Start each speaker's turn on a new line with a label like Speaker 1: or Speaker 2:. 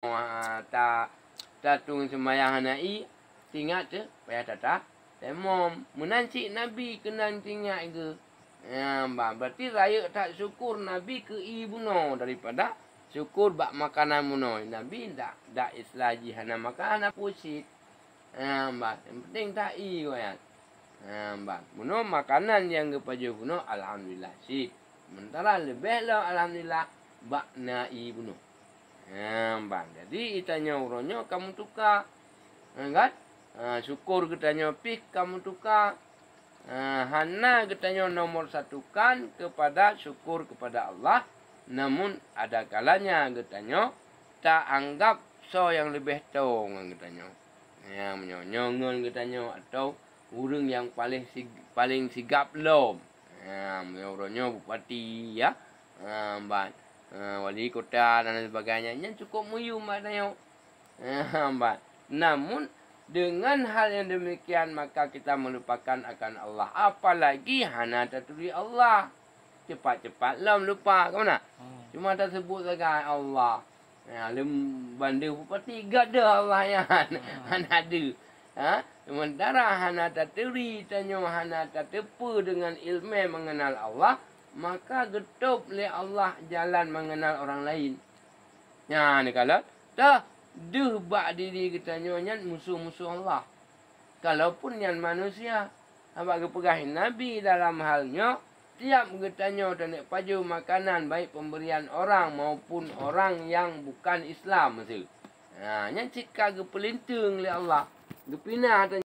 Speaker 1: ta ah, ta tung semayang anak i tingat ke payah tata temom menancik nabi kenan tingat ke ya berarti raya tak syukur nabi ke ibu no daripada syukur bak makanan no. nabi tak tak islaji hana makanan apo sit ya ba penting tak i ko ya ya ba muno makanan yang ke paju no, alhamdulillah sip mentara lebih lo lah, alhamdulillah bak na ibu no Nampak. Jadi, dia tanya kamu tukar. Kan? Ha, syukur katanya pih kamu tukar. Ha, Hana katanya nomor satukan kepada syukur kepada Allah. Namun ada kalanya katanya tak anggap so yang lebih tahu dengan katanya. Ya, menyonyongan katanya atau urung yang paling sig paling sigap lom. Ya, menyonyongan bupati ya. Ha, Eh, wali kota dan sebagainya yang cukup muyu mak tanya. Uh, Namun dengan hal yang demikian maka kita melupakan akan Allah. Apalagi hana tatuli Allah. Cepat-cepat lam lupa ke mana? Hmm. Cuma tak sebut sangat Allah. Ya, lem bandu pun tiga ada Allah yang hmm. hana ada. Ha? Sementara hana tatuli tanya hana tatupu dengan ilmu mengenal Allah maka getup le Allah jalan mengenal orang lain. Ya ni kalau dah duh bak diri kita nyonyan musuh-musuh Allah. Kalaupun yang manusia apa kepegahin nabi dalam halnya tiap kita getanyo tanek paju makanan baik pemberian orang maupun orang yang bukan Islam mesti. Ha nyancik ke pelintung le Allah. Gepina